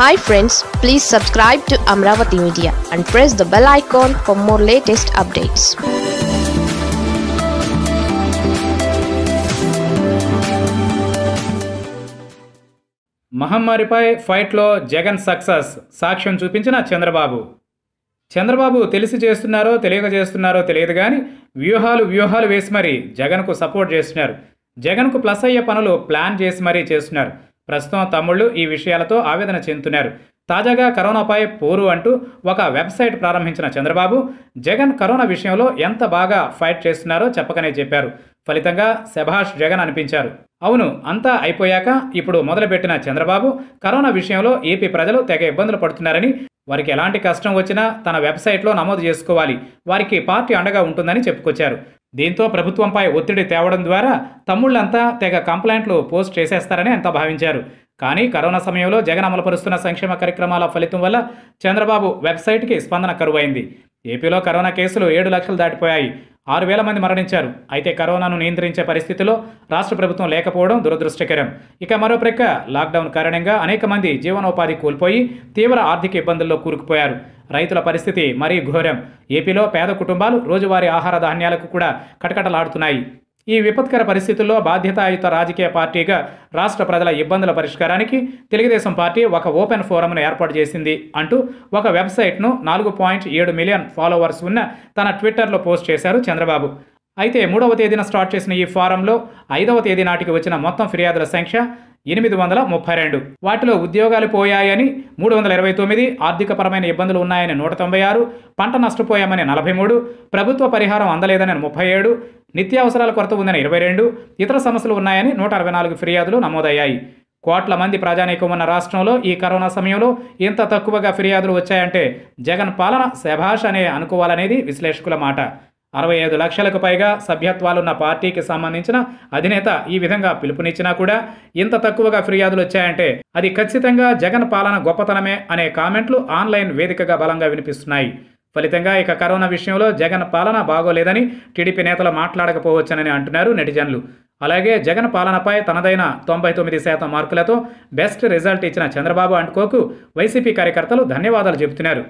hi friends please subscribe to Amaravati media and press the bell icon for more latest updates మహమ్మారిపై ఫైట్లో Jagan success సాక్ష్యం చూపించిన చంద్రబాబు చంద్రబాబు తెలిసి చేస్తున్నారో తెలియక చేస్తున్నారో తెలియదు కానీ వ్యూహాలు వ్యూహాలు వేసి మరీ జగన్కు సపోర్ట్ చేస్తున్నారు జగన్కు ప్లస్ అయ్యే పనులు ప్లాన్ చేసి మరీ చేస్తున్నారు ప్రస్తుతం తమ్ముళ్ళు ఈ విషయాలతో ఆవేదన చెందుతున్నారు తాజాగా కరోనాపై పోరు అంటూ ఒక వెబ్సైట్ ప్రారంభించిన చంద్రబాబు జగన్ కరోనా విషయంలో ఎంత బాగా ఫైట్ చేస్తున్నారో చెప్పకనే చెప్పారు ఫలితంగా శభాష్ జగన్ అనిపించారు అవును అంతా అయిపోయాక ఇప్పుడు మొదలుపెట్టిన చంద్రబాబు కరోనా విషయంలో ఏపీ ప్రజలు తెగ ఇబ్బందులు పడుతున్నారని వారికి ఎలాంటి కష్టం వచ్చినా తన వెబ్సైట్లో నమోదు చేసుకోవాలి వారికి పార్టీ అండగా ఉంటుందని చెప్పుకొచ్చారు దీంతో ప్రభుత్వంపై ఒత్తిడి తేవడం ద్వారా తమ్ముళ్ళంతా తెగ కంప్లైంట్లు పోస్ట్ చేసేస్తారని అంతా భావించారు కానీ కరోనా సమయంలో జగన్ అమలుపరుస్తున్న సంక్షేమ కార్యక్రమాల ఫలితం వల్ల చంద్రబాబు వెబ్సైట్కి స్పందన కరువైంది ఏపీలో కరోనా కేసులు ఏడు లక్షలు దాటిపోయాయి ఆరు వేల మంది మరణించారు అయితే కరోనాను నియంత్రించే పరిస్థితిలో రాష్ట్ర ప్రభుత్వం లేకపోవడం దురదృష్టకరం ఇక ప్రక్క లాక్డౌన్ కారణంగా అనేక మంది జీవనోపాధి కోల్పోయి తీవ్ర ఆర్థిక ఇబ్బందుల్లో కూరుకుపోయారు రైతుల పరిస్థితి మరీ ఘోరం ఏపీలో పేద కుటుంబాలు రోజువారీ ఆహార ధాన్యాలకు కూడా కటకటలాడుతున్నాయి ఈ విపత్కర పరిస్థితుల్లో బాధ్యతాయుత రాజకీయ పార్టీగా రాష్ట్ర ప్రజల ఇబ్బందుల పరిష్కారానికి తెలుగుదేశం పార్టీ ఒక ఓపెన్ ఫోరంను ఏర్పాటు చేసింది అంటూ ఒక వెబ్సైట్ను నాలుగు పాయింట్ ఏడు మిలియన్ ఫాలోవర్స్ ఉన్న తన ట్విట్టర్లో పోస్ట్ చేశారు చంద్రబాబు అయితే మూడవ తేదీన స్టార్ట్ చేసిన ఈ ఫారంలో ఐదవ తేదీ నాటికి వచ్చిన మొత్తం ఫిర్యాదుల సంఖ్య ఎనిమిది వందల ముప్పై రెండు వాటిలో ఉద్యోగాలు పోయాయని మూడు వందల ఇరవై తొమ్మిది ఆర్థికపరమైన ఇబ్బందులు ఉన్నాయని నూట తొంభై ఆరు పంట నష్టపోయామని నలభై మూడు ప్రభుత్వ పరిహారం అందలేదని ముప్పై ఏడు నిత్యావసరాల కొరత ఉందని ఇరవై రెండు ఇతర సమస్యలు ఉన్నాయని నూట అరవై నాలుగు ఫిర్యాదులు నమోదయ్యాయి కోట్ల మంది ప్రజానీకం ఉన్న రాష్ట్రంలో ఈ కరోనా సమయంలో ఇంత తక్కువగా ఫిర్యాదులు వచ్చాయంటే జగన్ పాలన శభాష్ అనే అనుకోవాలనేది విశ్లేషకుల మాట అరవై ఐదు లక్షలకు పైగా సభ్యత్వాలున్న పార్టీకి సంబంధించిన అధినేత ఈ విధంగా పిలుపునిచ్చినా కూడా ఇంత తక్కువగా ఫిర్యాదులు వచ్చాయంటే అది ఖచ్చితంగా జగన్ పాలన గొప్పతనమే అనే కామెంట్లు ఆన్లైన్ వేదికగా బలంగా వినిపిస్తున్నాయి ఫలితంగా ఇక కరోనా విషయంలో జగన్ పాలన బాగోలేదని టీడీపీ నేతలు మాట్లాడకపోవచ్చనని అంటున్నారు నెటిజన్లు అలాగే జగన్ పాలనపై తనదైన తొంభై తొమ్మిది శాతం మార్కులతో బెస్ట్ రిజల్ట్ ఇచ్చిన చంద్రబాబు అంటుకోకు వైసీపీ కార్యకర్తలు ధన్యవాదాలు చెబుతున్నారు